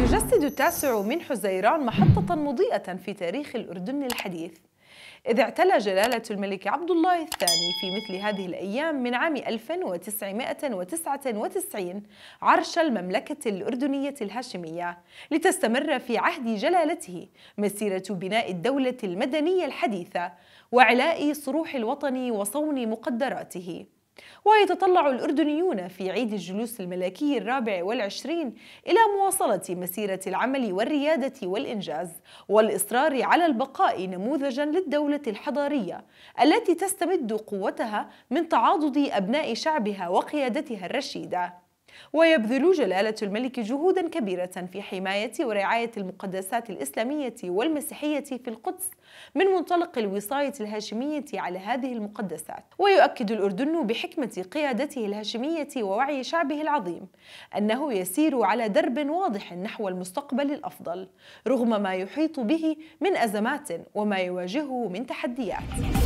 يجسد التاسع من حزيران محطة مضيئة في تاريخ الأردن الحديث إذ اعتلى جلالة الملك عبد الله الثاني في مثل هذه الأيام من عام 1999 عرش المملكة الأردنية الهاشمية لتستمر في عهد جلالته مسيرة بناء الدولة المدنية الحديثة وعلاء صروح الوطن وصون مقدراته ويتطلع الأردنيون في عيد الجلوس الملكي الرابع والعشرين إلى مواصلة مسيرة العمل والريادة والإنجاز والإصرار على البقاء نموذجا للدولة الحضارية التي تستمد قوتها من تعاضد أبناء شعبها وقيادتها الرشيدة ويبذل جلالة الملك جهودا كبيرة في حماية ورعاية المقدسات الإسلامية والمسيحية في القدس من منطلق الوصاية الهاشمية على هذه المقدسات ويؤكد الأردن بحكمة قيادته الهاشمية ووعي شعبه العظيم أنه يسير على درب واضح نحو المستقبل الأفضل رغم ما يحيط به من أزمات وما يواجهه من تحديات